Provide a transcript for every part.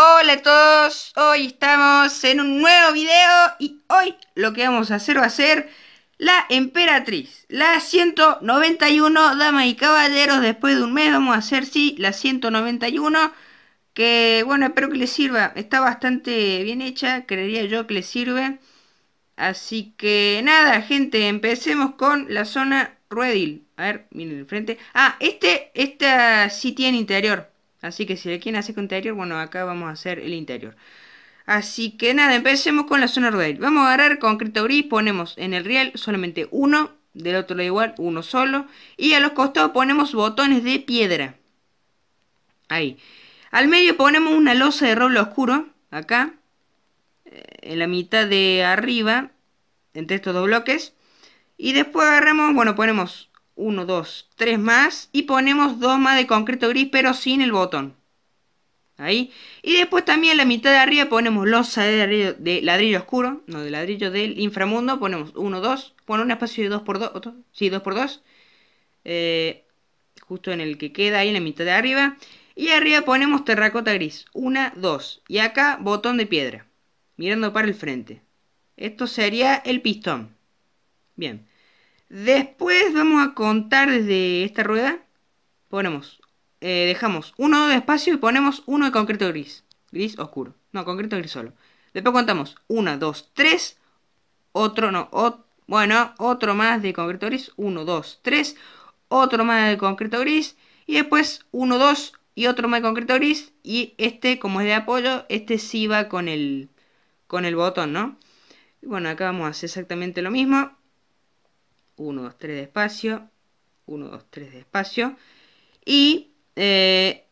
Hola a todos, hoy estamos en un nuevo video y hoy lo que vamos a hacer va a ser la emperatriz, la 191, damas y caballeros, después de un mes vamos a hacer, sí, la 191, que bueno, espero que les sirva, está bastante bien hecha, creería yo que les sirve, así que nada gente, empecemos con la zona Ruedil, a ver, miren el frente, ah, este, esta sí tiene interior, Así que si le quieren hacer con interior, bueno, acá vamos a hacer el interior. Así que nada, empecemos con la zona rural. Vamos a agarrar concreto gris, ponemos en el riel solamente uno, del otro lado igual, uno solo. Y a los costados ponemos botones de piedra. Ahí. Al medio ponemos una losa de roble oscuro, acá. Eh, en la mitad de arriba, entre estos dos bloques. Y después agarramos, bueno, ponemos 1, 2, 3 más y ponemos 2 más de concreto gris pero sin el botón. Ahí. Y después también en la mitad de arriba ponemos losa de ladrillo, oscuro, no, de ladrillo del inframundo, ponemos 1, 2, Ponemos un espacio de 2 x 2, sí, 2 x 2, justo en el que queda ahí en la mitad de arriba. Y arriba ponemos terracota gris, 1, 2, y acá botón de piedra, mirando para el frente. Esto sería el pistón. Bien. Después vamos a contar desde esta rueda. Ponemos, eh, dejamos uno de espacio y ponemos uno de concreto gris. Gris oscuro. No, concreto gris solo. Después contamos 1, 2, 3. Otro, no, bueno, otro más de concreto gris. Uno, dos, tres Otro más de concreto gris. Y después uno, dos y otro más de concreto gris. Y este, como es de apoyo, este sí va con el, con el botón, ¿no? Y bueno, acá vamos a hacer exactamente lo mismo. 1, 2, 3 despacio, 1, 2, 3 despacio. Y, eh,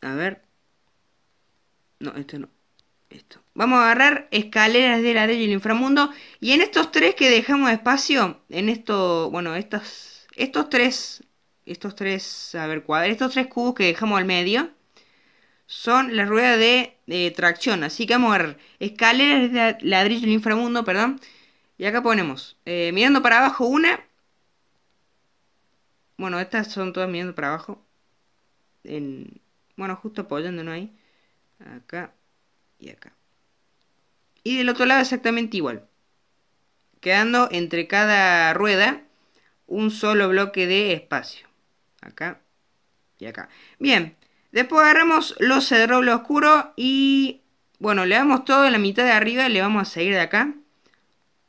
a ver, no, esto no, esto. Vamos a agarrar escaleras de ladrillo el inframundo. Y en estos tres que dejamos espacio, en esto, bueno, estos, estos tres, estos tres, a ver, cuadros estos tres cubos que dejamos al medio, son la rueda de, eh, tracción. Así que vamos a agarrar escaleras de ladrillo el inframundo, perdón. Y acá ponemos, eh, mirando para abajo una. Bueno, estas son todas mirando para abajo. bueno, justo apoyándonos ahí. Acá y acá. Y del otro lado exactamente igual. Quedando entre cada rueda un solo bloque de espacio. Acá y acá. Bien, después agarramos los de oscuros oscuro y... Bueno, le damos todo en la mitad de arriba, Y le vamos a seguir de acá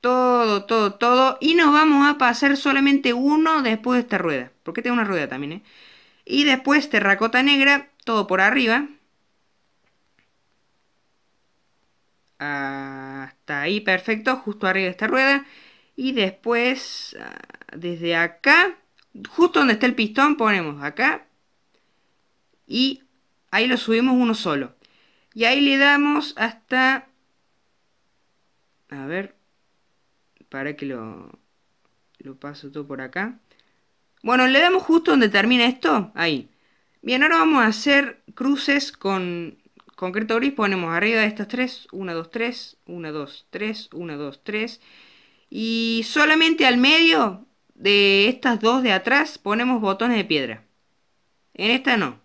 todo, todo, todo. Y nos vamos a pasar solamente uno después de esta rueda. Porque tengo una rueda también, ¿eh? Y después terracota negra, todo por arriba. Hasta ahí, perfecto, justo arriba de esta rueda. Y después, ah, desde acá, justo donde está el pistón, ponemos acá. Y ahí lo subimos uno solo. Y ahí le damos hasta... A ver, para que lo, lo paso todo por acá. Bueno, le damos justo donde termina esto. Ahí. Bien, ahora vamos a hacer cruces con concreto gris. Ponemos arriba de estas tres. 1, 2, 3. 1, 2, 3. 1, 2, 3. Y solamente al medio de estas dos de atrás ponemos botones de piedra. En esta no.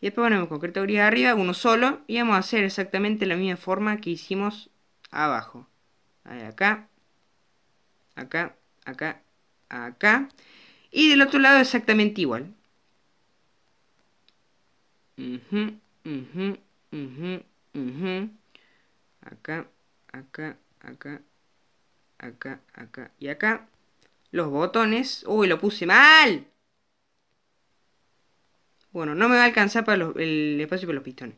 Y después ponemos concreto gris arriba, uno solo. Y vamos a hacer exactamente la misma forma que hicimos abajo. Ahí acá acá, acá, acá. Y del otro lado exactamente igual. acá, acá, acá, acá, acá y acá. Los botones. Uy, lo puse mal. Bueno, no me va a alcanzar para los, el espacio para los pistones.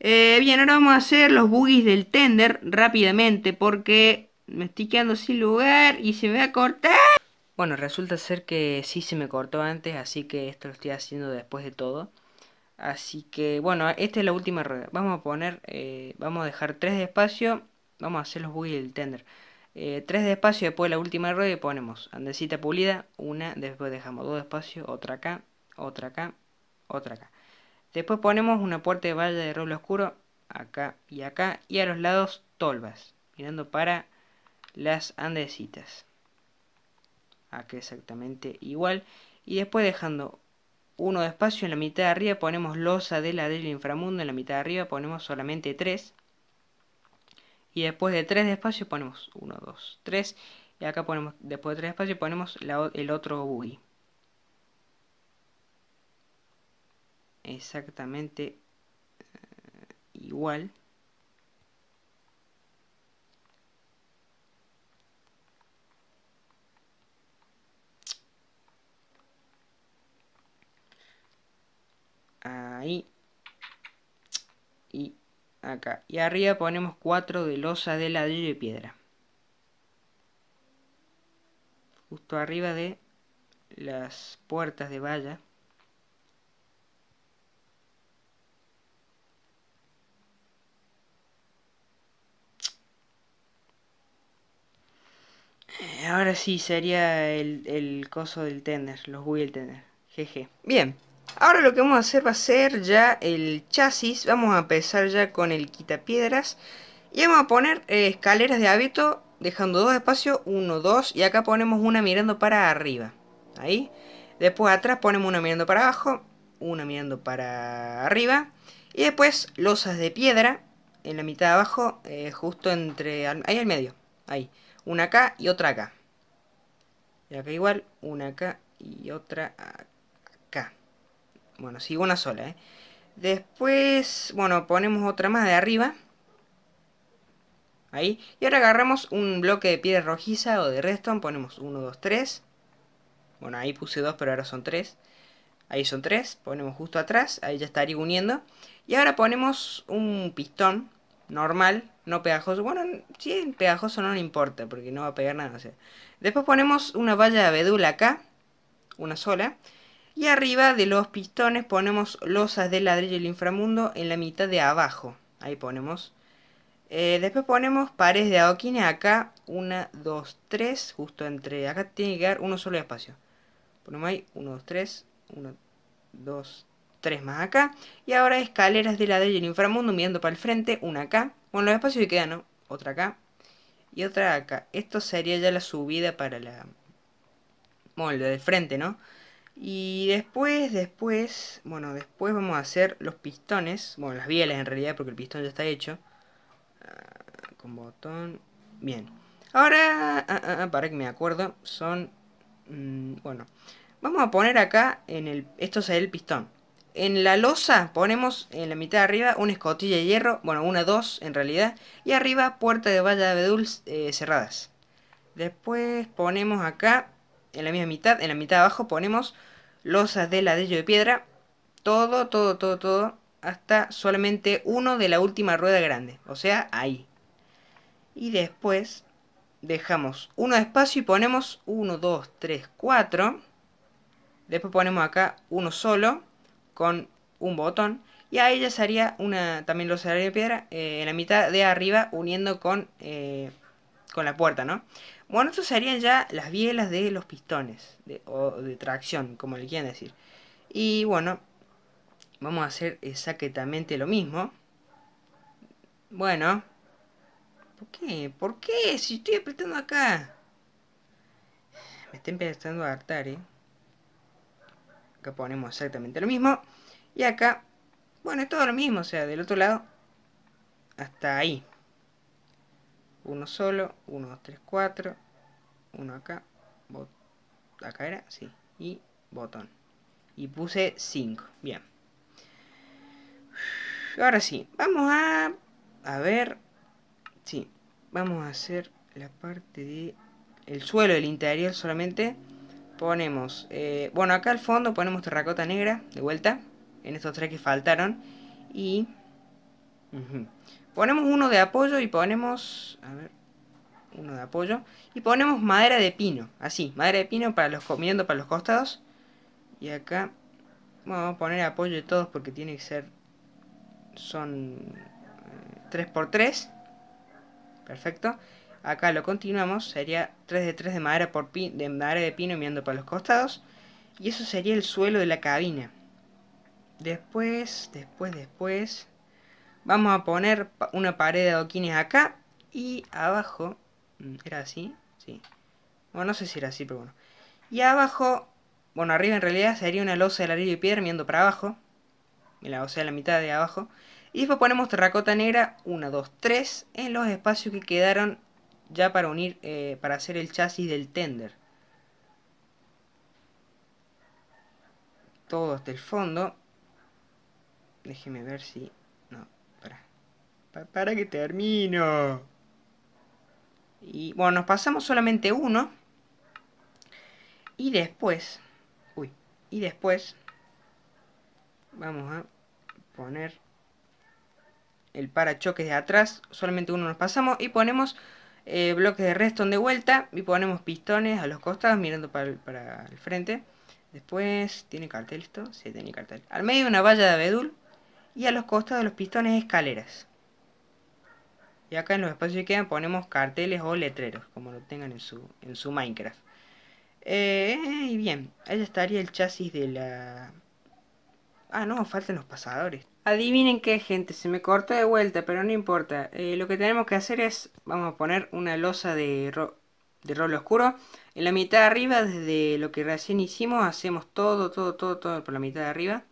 Eh, bien, ahora vamos a hacer los buggies del tender rápidamente porque me estoy quedando sin lugar y se me va a cortar. Bueno, resulta ser que sí se me cortó antes, así que esto lo estoy haciendo después de todo. Así que, bueno, esta es la última rueda. Vamos a poner, eh, vamos a dejar Tres de espacio. Vamos a hacer los buggy del tender. Eh, tres de espacio, después la última rueda y ponemos andecita pulida. Una, después dejamos dos de espacio, otra acá, otra acá, otra acá. Después ponemos una puerta de valla de roble oscuro, acá y acá. Y a los lados, tolvas, mirando para las andecitas Acá exactamente igual. Y después dejando uno de espacio en la mitad de arriba ponemos losa de la del inframundo. En la mitad de arriba ponemos solamente tres Y después de tres de espacio ponemos 1, dos, tres Y acá ponemos, después de tres de espacio ponemos el otro buggy. Exactamente eh, igual. y acá. Y arriba ponemos cuatro de losa de ladrillo y piedra. Justo arriba de las puertas de valla. Eh, ahora sí sería el, el coso del tender, los Wheel Tender. Jeje. Bien. Ahora lo que vamos a hacer va a ser ya el chasis. Vamos a empezar ya con el quitapiedras. Y vamos a poner eh, escaleras de hábito, dejando dos espacios, uno, dos. Y acá ponemos una mirando para arriba. Ahí. Después atrás ponemos una mirando para abajo, una mirando para arriba. Y después losas de piedra en la mitad de abajo, eh, justo entre... Ahí al medio. Ahí. Una acá y otra acá. Y acá igual, una acá y otra acá. Bueno, sigo una sola, ¿eh? Después, bueno, ponemos otra más de arriba. Ahí. Y ahora agarramos un bloque de piedra rojiza o de redstone. Ponemos 1, 2, 3. Bueno, ahí puse 2, pero ahora son 3. Ahí son 3. Ponemos justo atrás. Ahí ya estaría uniendo. Y ahora ponemos un pistón normal, no pegajoso. Bueno, si es pegajoso no le importa, porque no va a pegar nada. Después ponemos una valla de abedul acá. Una sola y arriba de los pistones ponemos losas de ladrillo del inframundo en la mitad de abajo. Ahí ponemos. Eh, después ponemos pares de adoquines acá. Una, dos, tres. Justo entre. Acá tiene que quedar uno solo de espacio. Ponemos ahí. Uno, dos, tres. Uno, dos, tres más acá. Y ahora escaleras de ladrillo del inframundo mirando para el frente. Una acá. Bueno, los espacios que quedan, ¿no? Otra acá. Y otra acá. Esto sería ya la subida para la... Molde de frente, ¿no? Y después, después, bueno, después vamos a hacer los pistones, bueno, las bielas en realidad, porque el pistón ya está hecho. Ah, con botón, bien. Ahora, ah, ah, para que me acuerdo, son, mm, bueno, vamos a poner acá, en el, esto es el pistón. En la losa ponemos en la mitad de arriba una escotilla de hierro, bueno, una, dos en realidad, y arriba puerta de valla de dulce eh, cerradas. Después ponemos acá en la misma mitad, en la mitad de abajo ponemos losas de ladrillo de piedra, todo, todo, todo, todo, hasta solamente uno de la última rueda grande, o sea, ahí. Y después dejamos uno de espacio y ponemos uno, dos, tres, cuatro Después ponemos acá uno solo con un botón. Y ahí ya sería una, también losa de piedra eh, en la mitad de arriba uniendo con, eh, con la puerta, ¿no? Bueno, estos serían ya las bielas de los pistones, de, o de tracción, como le quieran decir. Y bueno, vamos a hacer exactamente lo mismo. Bueno. ¿Por qué? ¿Por qué? Si estoy apretando acá. Me está empezando a hartar, ¿eh? Acá ponemos exactamente lo mismo. Y acá, bueno, es todo lo mismo, o sea, del otro lado hasta ahí uno solo, 1, 2, 3, 4, uno acá, acá era, sí, y botón. Y puse 5, bien. Ahora sí, vamos a, a ver, sí, vamos a hacer la parte de el suelo, el interior solamente. Ponemos, eh, bueno, acá al fondo ponemos terracota negra, de vuelta, en estos tres que faltaron. Y... Ponemos uno de apoyo y ponemos... A ver, uno de apoyo. Y ponemos madera de pino, así, madera de pino para los comiendo para los costados. Y acá vamos a poner apoyo de todos porque tiene que ser... Son 3x3. Eh, Perfecto. Acá lo continuamos, sería 3 de 3 de madera, por de madera de pino mirando para los costados. Y eso sería el suelo de la cabina. Después, después, después... Vamos a poner una pared de adoquines acá y abajo, mm, ¿era así? Sí. Bueno, no sé si era así, pero bueno. Y abajo, bueno, arriba en realidad sería una losa de ladrillo y piedra mirando para abajo. la o sea, la mitad de abajo. Y después ponemos terracota negra 1, 2, 3 en los espacios que quedaron ya para unir, eh, para hacer el chasis del tender. Todo hasta el fondo. Déjeme ver si para que termino. Y bueno, nos pasamos solamente uno. Y después... Uy, y después... Vamos a poner el parachoques de atrás. Solamente uno nos pasamos y ponemos eh, bloques de redstone de vuelta. Y ponemos pistones a los costados mirando para el, para el frente. Después, ¿tiene cartel esto? Sí, tiene cartel. Al medio una valla de abedul y a los costados de los pistones escaleras. Y acá en los espacios que quedan ponemos carteles o letreros, como lo tengan en su, en su Minecraft. Eh, y bien, ahí estaría el chasis de la... Ah, no, faltan los pasadores. Adivinen qué, gente, se me cortó de vuelta, pero no importa. Eh, lo que tenemos que hacer es, vamos a poner una losa de, de rolo oscuro. En la mitad de arriba, desde lo que recién hicimos, hacemos todo, todo, todo, todo por la mitad de arriba.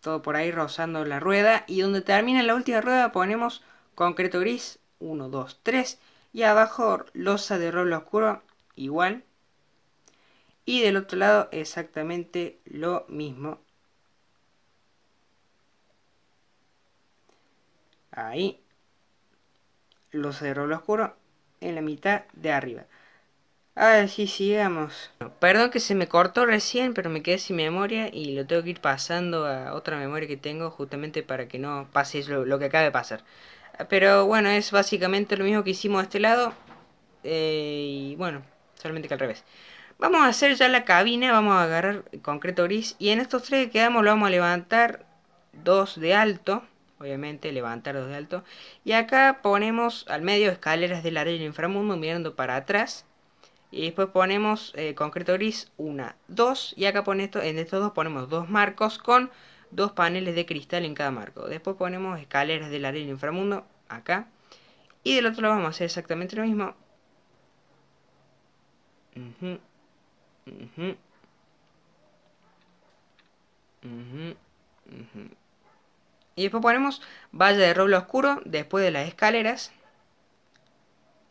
Todo por ahí rozando la rueda. Y donde termina la última rueda ponemos concreto gris, 1, 2, 3, y abajo losa de roble oscuro, igual. Y del otro lado exactamente lo mismo. Ahí. Losa de roble oscuro en la mitad de arriba. Así sigamos. Perdón que se me cortó recién, pero me quedé sin memoria y lo tengo que ir pasando a otra memoria que tengo justamente para que no pase lo, lo que acaba de pasar. Pero bueno, es básicamente lo mismo que hicimos de este lado. Eh, y bueno, solamente que al revés. Vamos a hacer ya la cabina, vamos a agarrar concreto gris. Y en estos tres que quedamos lo vamos a levantar dos de alto. Obviamente, levantar dos de alto. Y acá ponemos al medio escaleras del área del inframundo mirando para atrás. Y después ponemos eh, concreto gris una, dos Y acá pone esto, en estos dos ponemos dos marcos con dos paneles de cristal en cada marco. Después ponemos escaleras del área del inframundo acá. Y del otro lado vamos a hacer exactamente lo mismo. Y después ponemos valla de roble oscuro después de las escaleras.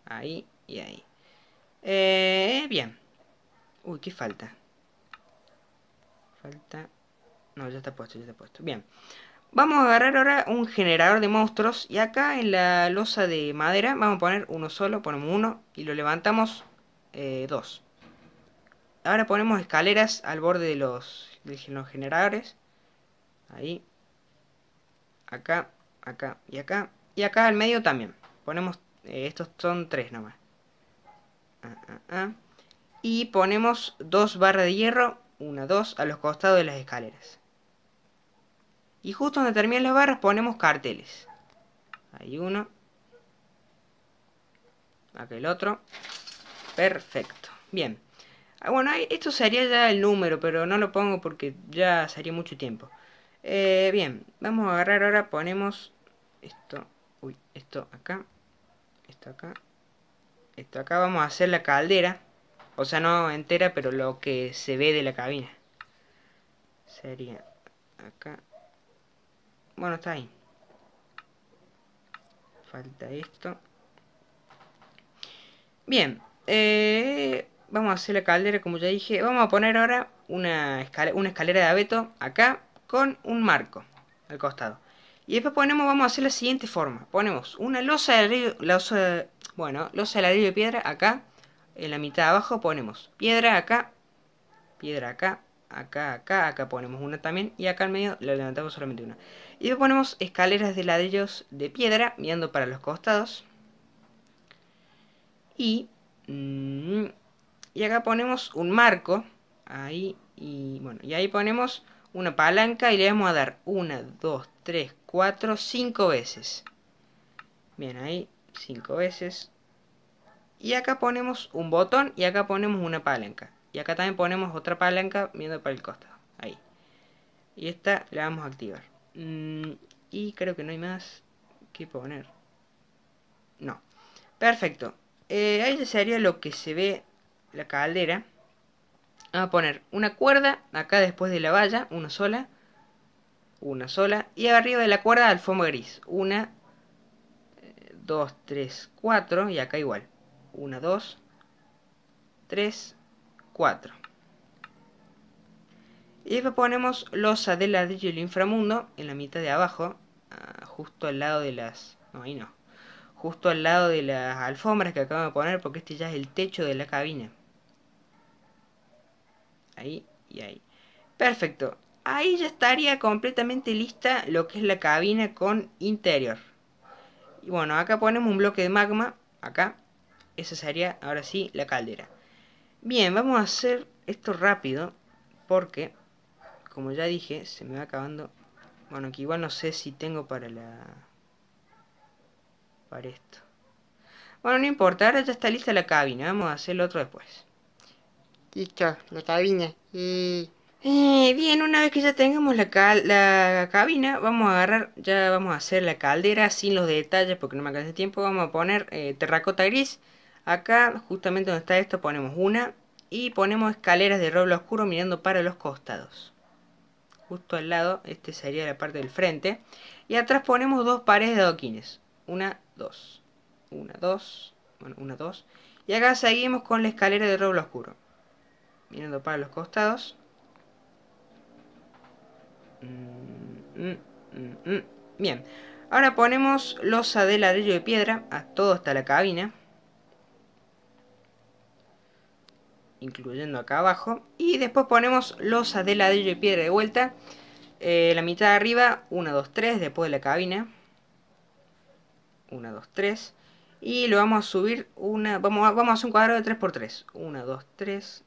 Ahí y ahí. Eh, bien. Uy, ¿qué falta? Falta no, ya está puesto, ya está puesto. Bien. Vamos a agarrar ahora un generador de monstruos. Y acá en la losa de madera vamos a poner uno solo. Ponemos uno y lo levantamos eh, dos. Ahora ponemos escaleras al borde de los, generadores. Ahí. Acá, acá y acá. Y acá al medio también. Ponemos... Eh, estos son tres nomás. Ah, ah, ah. Y ponemos dos barras de hierro. Una, dos a los costados de las escaleras. Y justo donde terminan las barras ponemos carteles. Hay uno. Aquel el otro. Perfecto. Bien. Ah, bueno, esto sería ya el número, pero no lo pongo porque ya sería mucho tiempo. Eh, bien, vamos a agarrar ahora, ponemos esto, uy, esto acá, esto acá, esto acá. Vamos a hacer la caldera, o sea, no entera, pero lo que se ve de la cabina. Sería acá, bueno, está ahí. Falta esto. Bien. Eh, vamos a hacer la caldera, como ya dije. Vamos a poner ahora una, escalera, de abeto acá con un marco al costado. Y después ponemos, vamos a hacer la siguiente forma. Ponemos una losa de ladrillo, losa, bueno, losa de ladrillo de piedra acá. En la mitad de abajo ponemos piedra acá, piedra acá, acá, acá, acá ponemos una también y acá al medio le levantamos solamente una. Y le ponemos escaleras de ladrillos de piedra mirando para los costados. Y, mm, y acá ponemos un marco, ahí, y bueno, y ahí ponemos una palanca y le vamos a dar una, dos, tres, cuatro, cinco veces. Bien, ahí, Cinco veces. Y acá ponemos un botón y acá ponemos una palanca. Y acá también ponemos otra palanca viendo para el costado. Ahí. Y esta la vamos a activar. Mm, y creo que no hay más que poner. No. Perfecto. Eh, ahí sería lo que se ve la caldera. Vamos a poner una cuerda acá después de la valla, una sola. Una sola. Y arriba de la cuerda Al fomo gris. Una, eh, Dos Tres Cuatro y acá igual. una dos tres y después ponemos losa de ladrillo del inframundo en la mitad de abajo, ah, justo al lado de las... No, ahí no. Justo al lado de las alfombras que acabo de poner porque este ya es el techo de la cabina. Ahí y ahí. Perfecto. Ahí ya estaría completamente lista lo que es la cabina con interior. Y bueno, acá ponemos un bloque de magma. Acá. Esa sería ahora sí la caldera. Bien, vamos a hacer esto rápido porque, como ya dije, se me va acabando... Bueno, que igual no sé si tengo para la... para esto. Bueno, no importa, ahora ya está lista la cabina, vamos a hacer lo otro después. Listo, la cabina. Y... Eh, bien, una vez que ya tengamos la, cabina, vamos a agarrar, ya vamos a hacer la caldera sin los detalles porque no me alcanza tiempo, vamos a poner eh, terracota gris Acá, justamente donde está esto, ponemos una y ponemos escaleras de roble oscuro mirando para los costados. Justo al lado, este sería la parte del frente. Y atrás ponemos dos pares de adoquines. Una, dos. Una, dos. Bueno, una, dos. Y acá seguimos con la escalera de roble oscuro. Mirando para los costados. Mm, mm, mm, Bien. Ahora ponemos losa de ladrillo de piedra a todo hasta la cabina. incluyendo acá abajo. Y después ponemos losas de ladrillo y piedra de vuelta. Eh, la mitad de arriba, 1, 2, 3, después de la cabina. 1, 2, 3. Y lo vamos a subir una. Vamos a, vamos a hacer un cuadrado de 3x3. 1, 2, 3.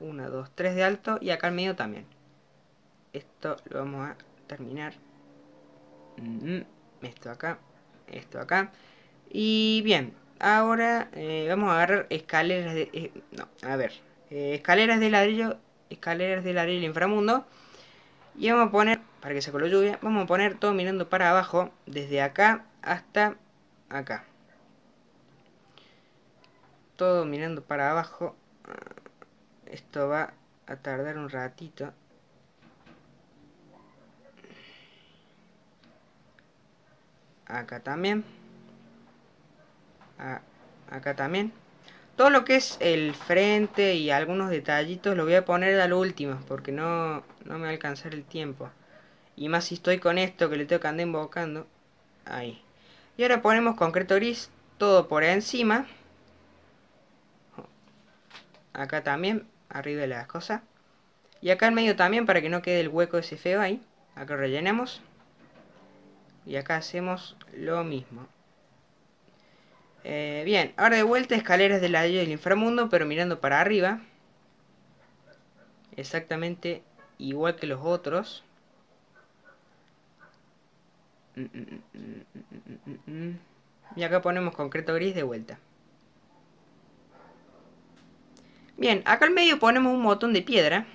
1, 2, 3 de alto. Y acá al medio también. Esto lo vamos a terminar. Mm, mm, esto acá. Esto acá. Y bien. Ahora eh, vamos a agarrar escaleras de... Eh, no, a ver. Eh, escaleras de ladrillo, escaleras de ladrillo inframundo. Y vamos a poner, para que se la lluvia, vamos a poner todo mirando para abajo, desde acá hasta acá. Todo mirando para abajo. Esto va a tardar un ratito. Acá también acá también todo lo que es el frente y algunos detallitos lo voy a poner al último porque no, no me va a alcanzar el tiempo y más si estoy con esto que le tengo que andar invocando ahí y ahora ponemos concreto gris todo por encima acá también arriba de las cosas y acá en medio también para que no quede el hueco ese feo ahí acá rellenemos y acá hacemos lo mismo eh, bien, ahora de vuelta escaleras del la del inframundo, pero mirando para arriba. Exactamente igual que los otros. Mm, mm, mm, y acá ponemos concreto gris de vuelta. Bien, acá al medio ponemos un botón de piedra.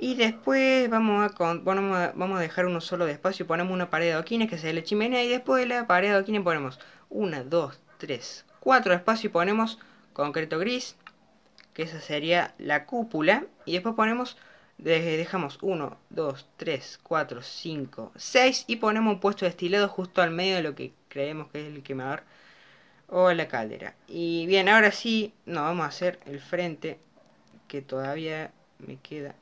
Y después vamos a, vamos a, dejar uno solo de espacio y ponemos una pared de adoquines que sea la chimenea. Y después la pared de adoquines ponemos 1, 2, 3, 4 Despacio y ponemos concreto gris, que esa sería la cúpula. Y después ponemos, dejamos 1, 2, 3, 4, 5, 6 y ponemos un puesto de justo al medio de lo que creemos que es el quemador o la caldera. Y bien, ahora sí, nos vamos a hacer el frente que todavía me queda.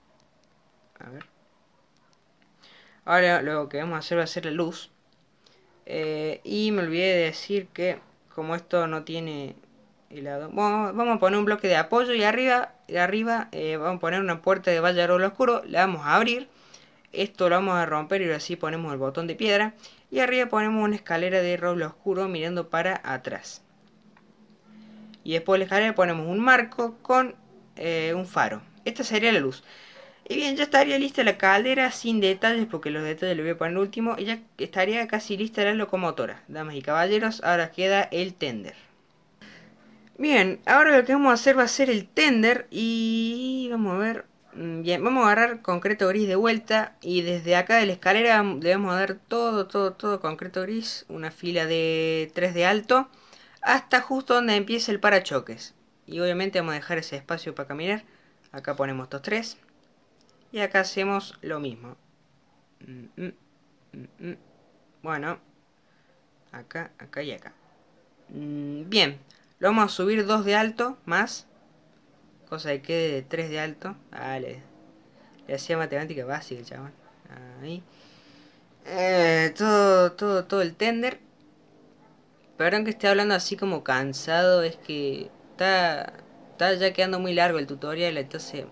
A ver. Ahora lo que vamos a hacer va a ser la luz. Eh, y me olvidé de decir que como esto no tiene helado, vamos a poner un bloque de apoyo y arriba, de arriba eh, vamos a poner una puerta de valla roble oscuro, la vamos a abrir, esto lo vamos a romper y así ponemos el botón de piedra y arriba ponemos una escalera de roble oscuro mirando para atrás. Y después de la escalera ponemos un marco con eh, un faro. Esta sería la luz. Y bien, ya estaría lista la caldera sin detalles, porque los detalles los voy a poner último. Y ya estaría casi lista la locomotora. Damas y caballeros, ahora queda el tender. Bien, ahora lo que vamos a hacer va a ser el tender y vamos a ver... Mm, bien, vamos a agarrar concreto gris de vuelta y desde acá de la escalera le vamos dar todo, todo, todo concreto gris, una fila de 3 de alto, hasta justo donde empieza el parachoques. Y obviamente vamos a dejar ese espacio para caminar. Acá ponemos estos tres. Y acá hacemos lo mismo. Mm, mm, mm, bueno. Acá, acá y acá. Bien. Lo vamos a subir dos de alto más. Cosa que quede 3 de alto. Dale. Le hacía matemática básica, chaval. Ahí. Eh, todo, todo, todo el tender. Perdón que esté hablando así como cansado. Es que está, está ya quedando muy largo el tutorial. Entonces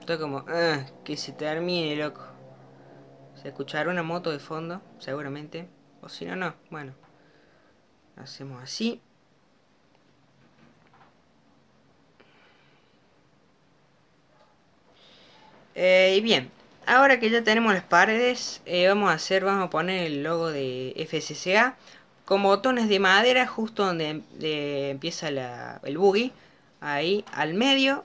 Estoy como, ah, que se termine, loco. Se escuchará una moto de fondo, seguramente. O si no, no. Bueno. Hacemos así. Eh, y bien, ahora que ya tenemos las paredes, eh, vamos a hacer, vamos a poner el logo de FSCA con botones de madera justo donde em, eh, empieza el buggy, ahí al medio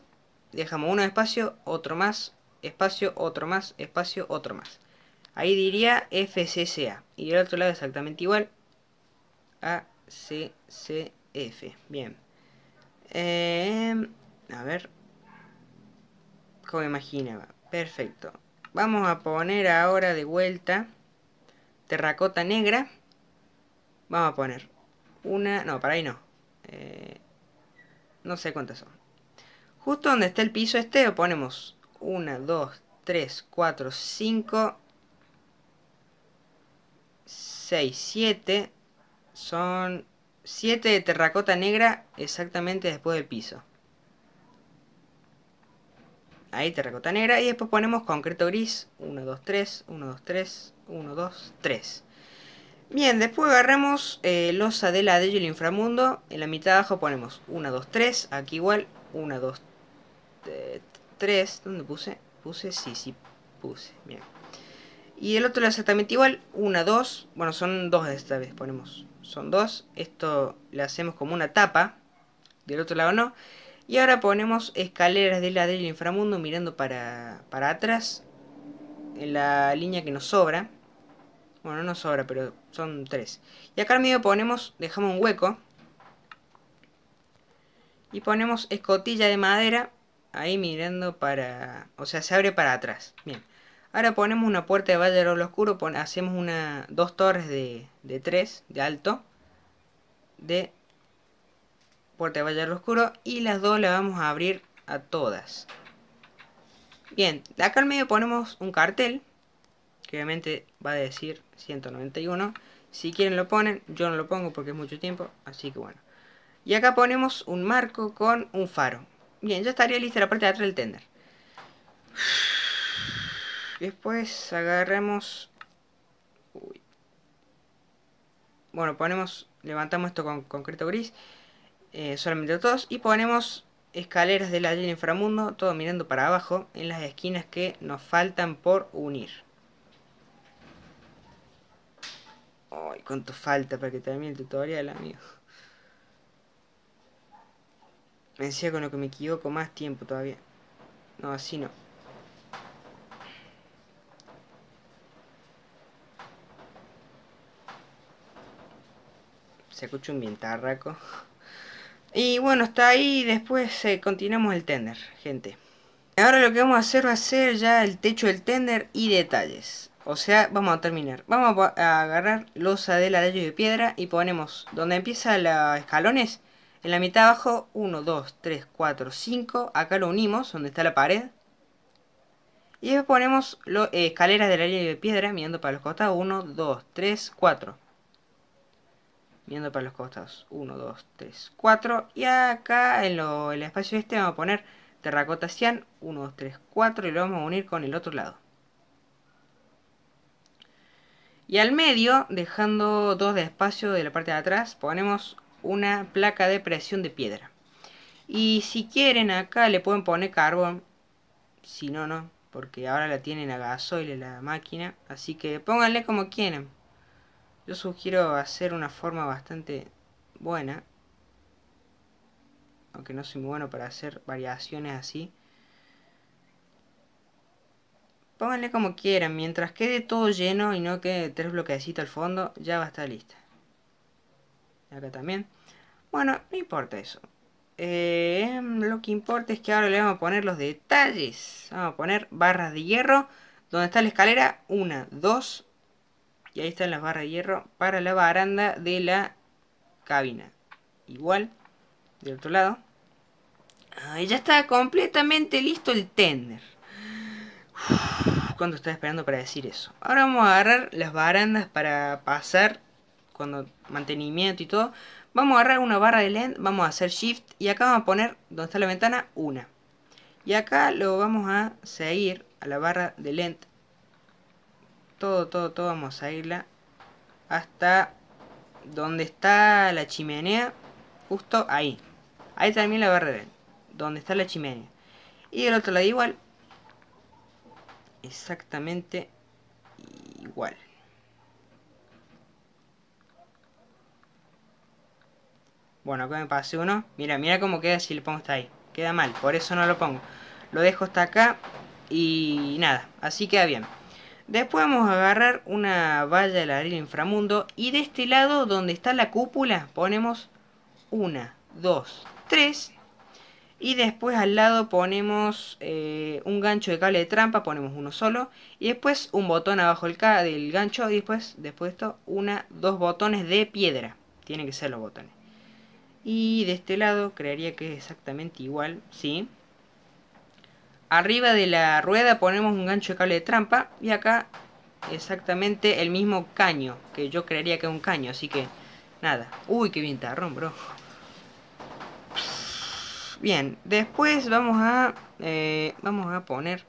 dejamos uno espacio, otro más, espacio, otro más, espacio, otro más. Ahí diría FCCA. Y del otro lado exactamente igual. ACCF. Bien. Em, a ver. Como imaginaba. Perfecto. Vamos a poner ahora de vuelta terracota negra. Vamos a poner una... No, para ahí no. Eh, no sé cuántas son. Justo donde está el piso este ponemos 1, 2, 3, 4, 5, 6, 7. Son 7 de terracota negra exactamente después del piso. Ahí terracota negra y después ponemos concreto gris. 1, 2, 3, 1, 2, 3, 1, 2, 3. Bien, después agarramos eh, losa de ladrillo y el inframundo. En la mitad de abajo ponemos 1, 2, 3. Aquí igual 1, 2, 3. 3, este, ¿dónde puse? Puse, sí, sí, puse, bien. Y el otro lado exactamente igual, una, dos, bueno, son dos esta vez, ponemos, son dos. Esto le hacemos como una tapa, del otro lado no. Y ahora ponemos escaleras de la del inframundo mirando para, para atrás, en la línea que nos sobra. Bueno, no nos sobra, pero son tres. Y acá al medio ponemos, dejamos un hueco. Y ponemos escotilla de madera ahí mirando para... O sea, se abre para atrás. Bien. Ahora ponemos una puerta de valle oscuro. hacemos una, dos torres de, de 3 de alto. De puerta de valla oscuro. Y las dos las vamos a abrir a todas. Bien. acá al medio ponemos un cartel. Que obviamente va a decir 191. Si quieren lo ponen. Yo no lo pongo porque es mucho tiempo. Así que bueno. Y acá ponemos un marco con un faro. Bien, ya estaría lista la parte de atrás del tender. Después agarramos... Bueno, ponemos... Levantamos esto con concreto gris. Eh, solamente dos Y ponemos escaleras de la línea inframundo. Todo mirando para abajo. En las esquinas que nos faltan por unir. Ay, cuánto falta para que termine el tutorial, amigo. Me decía con lo que me equivoco más tiempo todavía. No, así no. Se escucha un vientarraco. Y bueno, está ahí. Después eh, continuamos el tender, gente. Ahora lo que vamos a hacer va a ser ya el techo del tender y detalles. O sea, vamos a terminar. Vamos a agarrar losa de de piedra y ponemos donde empieza los escalones en la mitad abajo, 1, 2, 3, 4, 5. Acá lo unimos, donde está la pared. Y después ponemos eh, escaleras de la línea de piedra, mirando para los costados. 1, 2, 3, 4. Mirando para los costados. 1, 2, 3, 4. Y acá en, el espacio este vamos a poner terracota cian. 1, 2, 3, 4. Y lo vamos a unir con el otro lado. Y al medio, dejando dos de espacio de la parte de atrás, ponemos una placa de presión de piedra. Y si quieren acá le pueden poner carbón. Si no, no. Porque ahora la tienen a gasoil en la máquina. Así que pónganle como quieran. Yo sugiero hacer una forma bastante buena. Aunque no soy muy bueno para hacer variaciones así. Pónganle como quieran. Mientras quede todo lleno y no quede tres bloquecitos al fondo, ya va a estar lista acá también. Bueno, no importa eso. Eh, lo que importa es que ahora le vamos a poner los detalles. Vamos a poner barras de hierro. Donde está la escalera, una, dos. Y ahí están las barras de hierro para la baranda de la cabina. Igual, del otro lado. y ya está completamente listo el tender. cuando ¿Cuánto estaba esperando para decir eso? Ahora vamos a agarrar las barandas para pasar cuando mantenimiento y todo, vamos a agarrar una barra de length, vamos a hacer shift y acá vamos a poner donde está la ventana una. Y acá lo vamos a seguir a la barra de length. Todo, todo, todo vamos a irla hasta donde está la chimenea, justo ahí. Ahí también la barra de lente donde está la chimenea. Y el otro lado igual. Exactamente igual. Bueno, acá me pase uno. Mira, mira cómo queda si le pongo hasta ahí. Queda mal, por eso no lo pongo. Lo dejo hasta acá y nada, así queda bien. Después vamos a agarrar una valla de ladrillo inframundo y de este lado donde está la cúpula ponemos una, dos, tres y después al lado ponemos eh, un gancho de cable de trampa, ponemos uno solo. Y después un botón abajo del, gancho. Y después, después esto, una, dos botones de piedra. Tienen que ser los botones. Y de este lado crearía que es exactamente igual, ¿sí? Arriba de la rueda ponemos un gancho de cable de trampa y acá exactamente el mismo caño, que yo creería que es un caño, así que nada. Uy, qué bien tarrón, bro. Bien, después vamos a eh, vamos a poner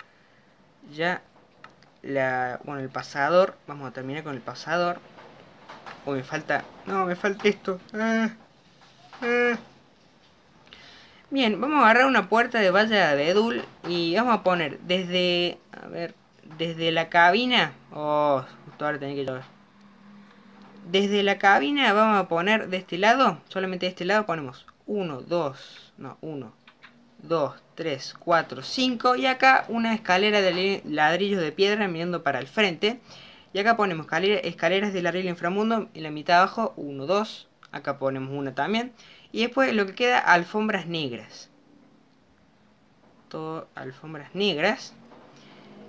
ya la bueno, el pasador, vamos a terminar con el pasador. O oh, me falta, no, me falta esto. Ah. Eh. Bien, vamos a agarrar una puerta de valla de abedul y vamos a poner desde, a ver, desde la cabina, oh, ahora tenía que llover. Desde la cabina vamos a poner de este lado, solamente de este lado ponemos 1, 2, no, 1, 2, 3, 4, 5 y acá una escalera de ladrillos de piedra mirando para el frente. Y acá ponemos escaleras del arriba inframundo en la mitad abajo, 1, 2, acá ponemos una también y después lo que queda alfombras negras todo alfombras negras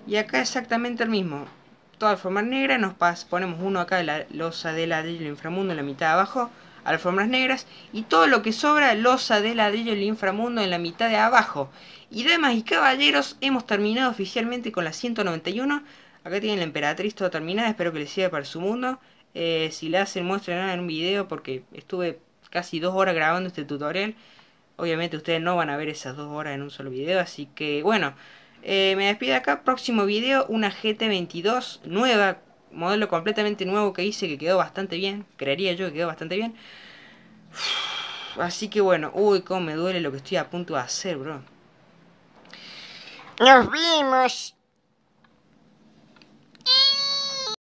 y acá exactamente el mismo toda alfombra negra nos ponemos uno acá la losa de ladrillo inframundo en la mitad de abajo alfombras negras y todo lo que sobra losa de ladrillo el inframundo en la mitad de abajo y demás y caballeros hemos terminado oficialmente con la 191 acá tienen la emperatriz toda terminada espero que les sirva para su mundo eh, si la hacen, nada en un video porque estuve casi dos horas grabando este tutorial. Obviamente ustedes no van a ver esas dos horas en un solo video, así que bueno. Eh, me despido acá, próximo video, una GT22 nueva, modelo completamente nuevo que hice que quedó bastante bien, creería yo que quedó bastante bien. así que bueno, uy, como me duele lo que estoy a punto de hacer, bro. Nos vimos.